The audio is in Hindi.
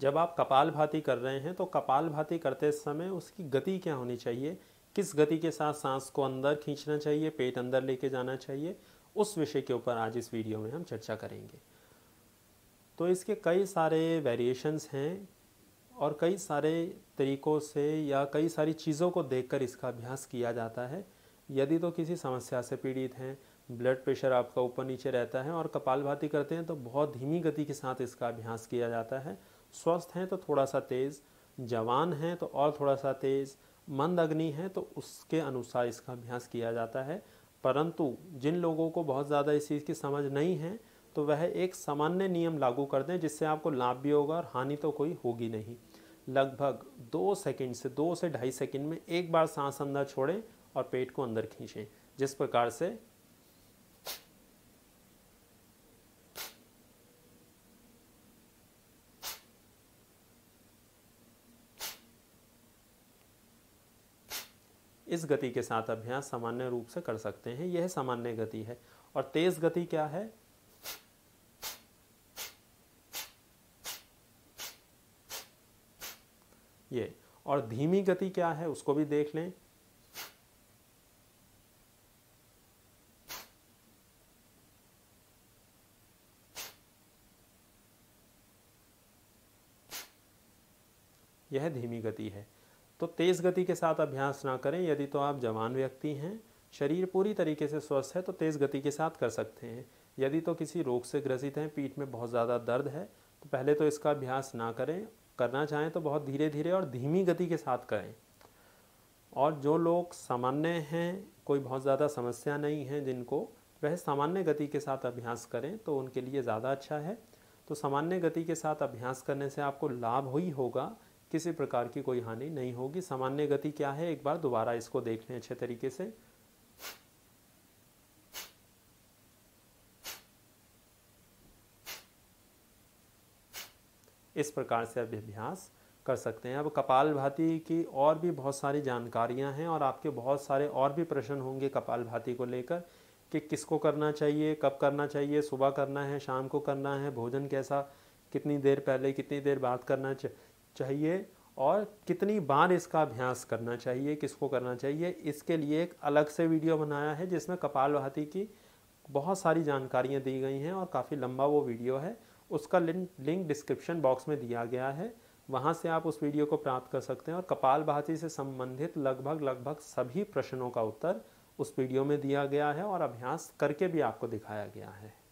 जब आप कपाल भाती कर रहे हैं तो कपाल भाती करते समय उसकी गति क्या होनी चाहिए किस गति के साथ सांस को अंदर खींचना चाहिए पेट अंदर लेके जाना चाहिए उस विषय के ऊपर आज इस वीडियो में हम चर्चा करेंगे तो इसके कई सारे वेरिएशंस हैं और कई सारे तरीक़ों से या कई सारी चीज़ों को देखकर इसका अभ्यास किया जाता है यदि तो किसी समस्या से पीड़ित हैं ब्लड प्रेशर आपका ऊपर नीचे रहता है और भाती करते हैं तो बहुत धीमी गति के साथ इसका अभ्यास किया जाता है स्वस्थ हैं तो थोड़ा सा तेज़ जवान हैं तो और थोड़ा सा तेज़ मंद अग्नि है तो उसके अनुसार इसका अभ्यास किया जाता है परंतु जिन लोगों को बहुत ज़्यादा इस चीज़ की समझ नहीं है तो वह एक सामान्य नियम लागू कर दें जिससे आपको लाभ भी होगा और हानि तो कोई होगी नहीं लगभग दो सेकंड से दो से ढाई सेकंड में एक बार सांस अंदर छोड़ें और पेट को अंदर खींचें जिस प्रकार से इस गति के साथ अभ्यास सामान्य रूप से कर सकते हैं यह सामान्य गति है और तेज गति क्या है ये और धीमी गति क्या है उसको भी देख लें यह धीमी गति है तो तेज़ गति के साथ अभ्यास ना करें यदि तो आप जवान व्यक्ति हैं शरीर पूरी तरीके से स्वस्थ है तो तेज़ गति के साथ कर सकते हैं यदि तो किसी रोग से ग्रसित हैं पीठ में बहुत ज़्यादा दर्द है तो पहले तो इसका अभ्यास ना करें करना चाहें तो बहुत धीरे धीरे और धीमी गति के साथ करें और जो लोग सामान्य हैं कोई बहुत ज़्यादा समस्या नहीं है जिनको वह सामान्य गति के साथ अभ्यास करें तो उनके लिए ज़्यादा अच्छा है तो सामान्य गति के साथ अभ्यास करने से आपको लाभ ही होगा किसी प्रकार की कोई हानि नहीं होगी सामान्य गति क्या है एक बार दोबारा इसको देख लें अच्छे तरीके से इस प्रकार से आप अभ्यास कर सकते हैं अब कपाल भाती की और भी बहुत सारी जानकारियां हैं और आपके बहुत सारे और भी प्रश्न होंगे कपाल भाती को लेकर कि किसको करना चाहिए कब करना चाहिए सुबह करना है शाम को करना है भोजन कैसा कितनी देर पहले कितनी देर बाद करना चाहिए और कितनी बार इसका अभ्यास करना चाहिए किसको करना चाहिए इसके लिए एक अलग से वीडियो बनाया है जिसमें कपाल भाती की बहुत सारी जानकारियाँ दी गई हैं और काफ़ी लंबा वो वीडियो है उसका लिंक लिंक डिस्क्रिप्शन बॉक्स में दिया गया है वहाँ से आप उस वीडियो को प्राप्त कर सकते हैं और कपाल भाती से संबंधित लगभग लगभग सभी प्रश्नों का उत्तर उस वीडियो में दिया गया है और अभ्यास करके भी आपको दिखाया गया है